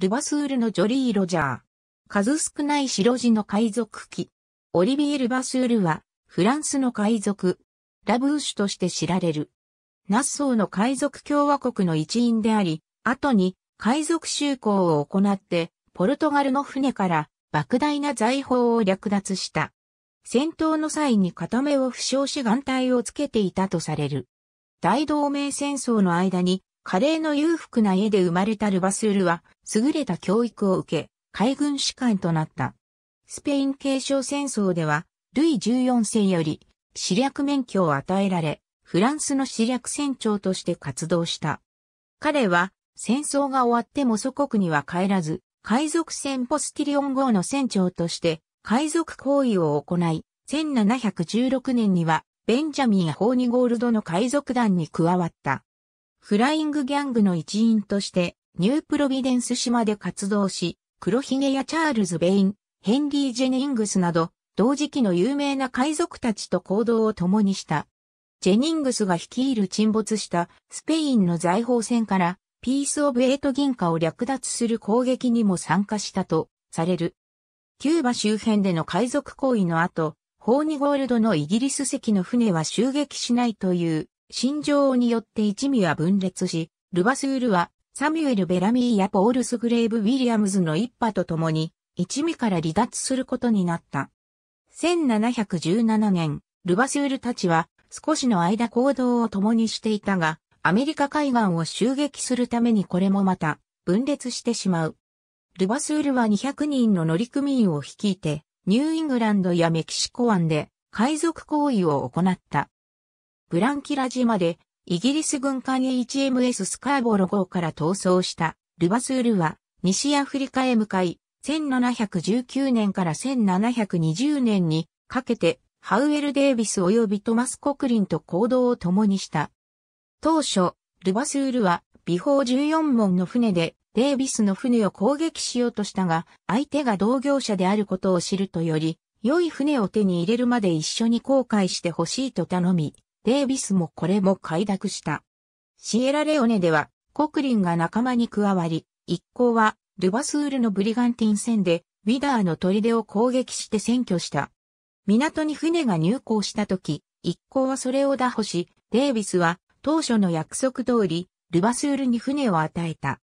ルバスールのジョリー・ロジャー。数少ない白地の海賊機。オリビエ・ルバスールは、フランスの海賊、ラブーシュとして知られる。ナッソーの海賊共和国の一員であり、後に海賊就航を行って、ポルトガルの船から莫大な財宝を略奪した。戦闘の際に片目を負傷し眼帯をつけていたとされる。大同盟戦争の間に華麗の裕福な家で生まれたルバスールは、優れた教育を受け、海軍士官となった。スペイン継承戦争では、ルイ14世より、死略免許を与えられ、フランスの死略船長として活動した。彼は、戦争が終わっても祖国には帰らず、海賊船ポスティリオン号の船長として、海賊行為を行い、1716年には、ベンジャミン・ホーニゴールドの海賊団に加わった。フライングギャングの一員として、ニュープロビデンス島で活動し、黒ひげやチャールズ・ベイン、ヘンリー・ジェニングスなど、同時期の有名な海賊たちと行動を共にした。ジェニングスが率いる沈没したスペインの財宝船からピース・オブ・エイト銀貨を略奪する攻撃にも参加したとされる。キューバ周辺での海賊行為の後、ホーニゴールドのイギリス籍の船は襲撃しないという心情によって一味は分裂し、ルバスールは、サミュエル・ベラミーやポール・スグレーブ・ウィリアムズの一派と共に、一味から離脱することになった。1717年、ルバスールたちは、少しの間行動を共にしていたが、アメリカ海岸を襲撃するためにこれもまた、分裂してしまう。ルバスールは200人の乗組員を率いて、ニューイングランドやメキシコ湾で、海賊行為を行った。ブランキラ島で、イギリス軍艦 HMS スカーボロ号から逃走したルバスールは西アフリカへ向かい、1719年から1720年にかけてハウエル・デイビス及びトマス・コクリンと行動を共にした。当初、ルバスールは美法14門の船でデイビスの船を攻撃しようとしたが、相手が同業者であることを知るとより、良い船を手に入れるまで一緒に航海してほしいと頼み、デイビスもこれも快諾した。シエラレオネでは、国林が仲間に加わり、一行は、ルバスールのブリガンティン戦で、ウィダーの砦を攻撃して占拠した。港に船が入港した時、一行はそれを打破し、デイビスは、当初の約束通り、ルバスールに船を与えた。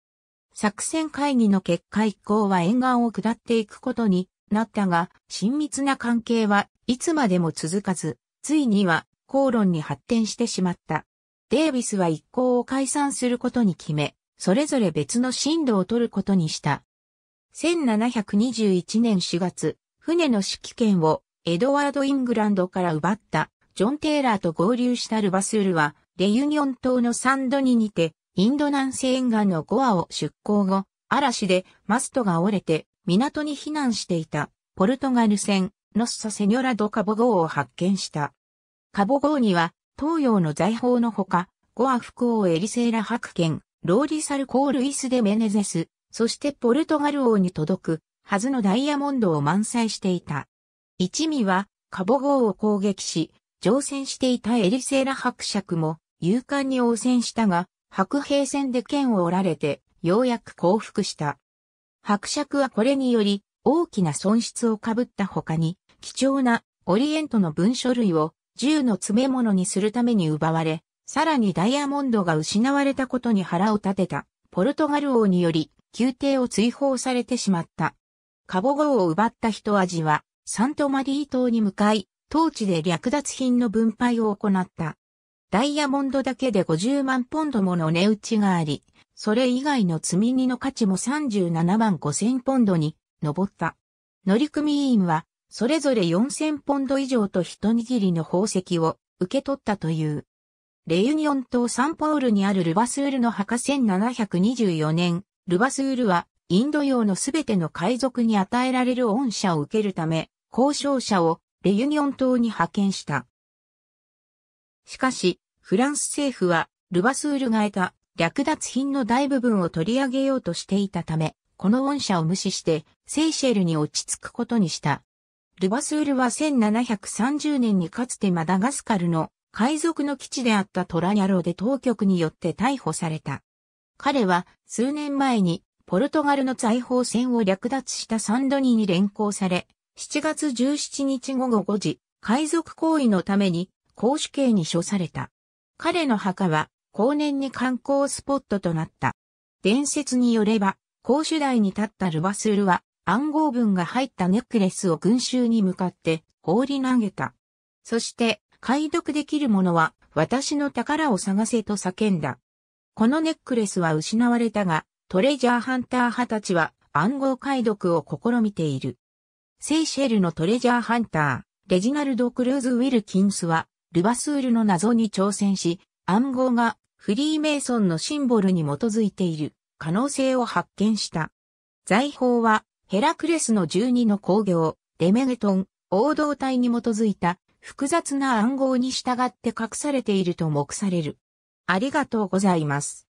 作戦会議の結果一行は沿岸を下っていくことになったが、親密な関係はいつまでも続かず、ついには口論に発展してしまった。デービスは一行を解散することに決め、それぞれ別の進路を取ることにした。1721年4月、船の指揮権をエドワード・イングランドから奪ったジョン・テイラーと合流したルバスールは、レユニオン島のサンドニにて、インド南西沿岸のゴアを出港後、嵐でマストが折れて港に避難していたポルトガル船ノッサ・セニョラ・ド・カボ号を発見した。カボ号には、東洋の財宝のほか、ゴア福王エリセーラ白剣、ローリサルコールイスデメネゼス、そしてポルトガル王に届く、はずのダイヤモンドを満載していた。一味は、カボ号を攻撃し、乗船していたエリセーラ伯爵も、勇敢に応戦したが、白兵戦で剣を折られて、ようやく降伏した。伯爵はこれにより、大きな損失をかぶった他に、貴重なオリエントの文書類を銃の詰め物にするために奪われ、さらにダイヤモンドが失われたことに腹を立てた、ポルトガル王により、宮廷を追放されてしまった。カボゴを奪った人味は、サントマリー島に向かい、当地で略奪品の分配を行った。ダイヤモンドだけで50万ポンドもの値打ちがあり、それ以外の積み荷の価値も37万5千ポンドに上った。乗組員はそれぞれ4000ポンド以上と一握りの宝石を受け取ったという。レユニオン島サンポールにあるルバスールの墓1724年、ルバスールはインド洋のすべての海賊に与えられる恩赦を受けるため、交渉者をレユニオン島に派遣した。しかし、フランス政府はルバスールが得た略奪品の大部分を取り上げようとしていたため、この恩赦を無視して、セイシェルに落ち着くことにした。ルバスールは1730年にかつてマダガスカルの海賊の基地であったトラニャロで当局によって逮捕された。彼は数年前にポルトガルの財宝船を略奪したサンドニに連行され、7月17日午後5時、海賊行為のために公主刑に処された。彼の墓は後年に観光スポットとなった。伝説によれば、公主台に立ったルバスールは暗号文が入ったネックレスを群衆に向かって放り投げた。そして、解読できるものは私の宝を探せと叫んだ。このネックレスは失われたが、トレジャーハンター派たちは暗号解読を試みている。セイシェルのトレジャーハンター、レジナルド・クルーズ・ウィルキンスは、ルバスールの謎に挑戦し、暗号がフリーメイソンのシンボルに基づいている可能性を発見した。財宝はヘラクレスの12の工業、デメゲトン、王道体に基づいた複雑な暗号に従って隠されていると目される。ありがとうございます。